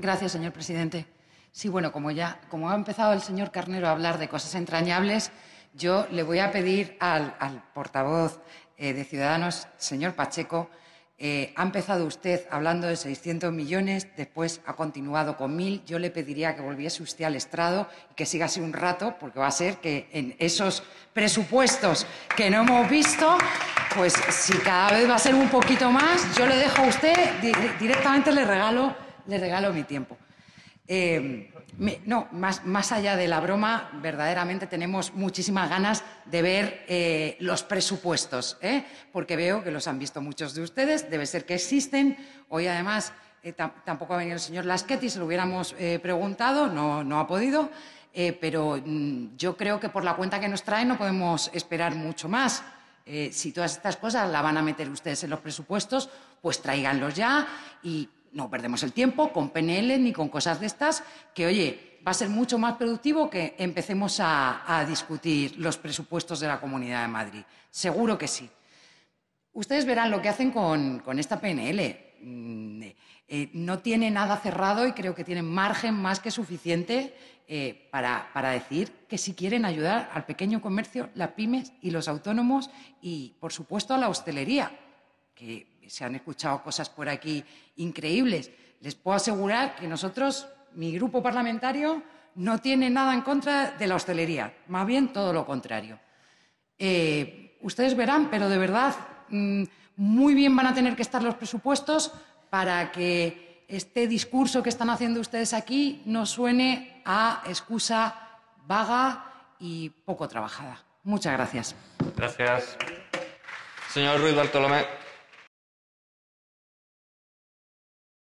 Gracias, señor presidente. Sí, bueno, como ya como ha empezado el señor Carnero a hablar de cosas entrañables, yo le voy a pedir al, portavoz eh, de Ciudadanos, señor Pacheco, eh, ha empezado usted hablando de 600 millones, después ha continuado con mil. Yo le pediría que volviese usted al estrado y que siga así un rato, porque va a ser que en esos presupuestos que no hemos visto, pues si cada vez va a ser un poquito más, yo le dejo a usted, directamente le regalo les regalo mi tiempo. Eh, no, más, más, allá de la broma, verdaderamente tenemos muchísimas ganas de ver eh, los presupuestos, ¿eh? porque veo que los han visto muchos de ustedes, debe ser que existen. Hoy, además, tampoco ha venido el señor Lasqueti, se lo hubiéramos preguntado, no, no, ha podido, pero mm, yo creo que por la cuenta que nos trae no podemos esperar mucho más. si todas estas cosas las van a meter ustedes en los presupuestos, pues tráiganlos ya y no perdemos el tiempo con PNL ni con cosas de estas, que oye, va a ser mucho más productivo que empecemos a, discutir los presupuestos de la Comunidad de Madrid. Seguro que sí. Ustedes verán lo que hacen con, esta PNL. Mm, eh, no tiene nada cerrado y creo que tiene margen más que suficiente eh, para, decir que si quieren ayudar al pequeño comercio, las pymes y los autónomos y, por supuesto, a la hostelería, se han escuchado cosas por aquí increíbles. Les puedo asegurar que nosotros, mi grupo parlamentario, no tiene nada en contra de la hostelería, más bien todo lo contrario. Eh, ustedes verán, pero de verdad, mm, muy bien van a tener que estar los presupuestos para que este discurso que están haciendo ustedes aquí no suene a excusa vaga y poco trabajada. Muchas gracias. Gracias. Señor Ruiz Bartolomé.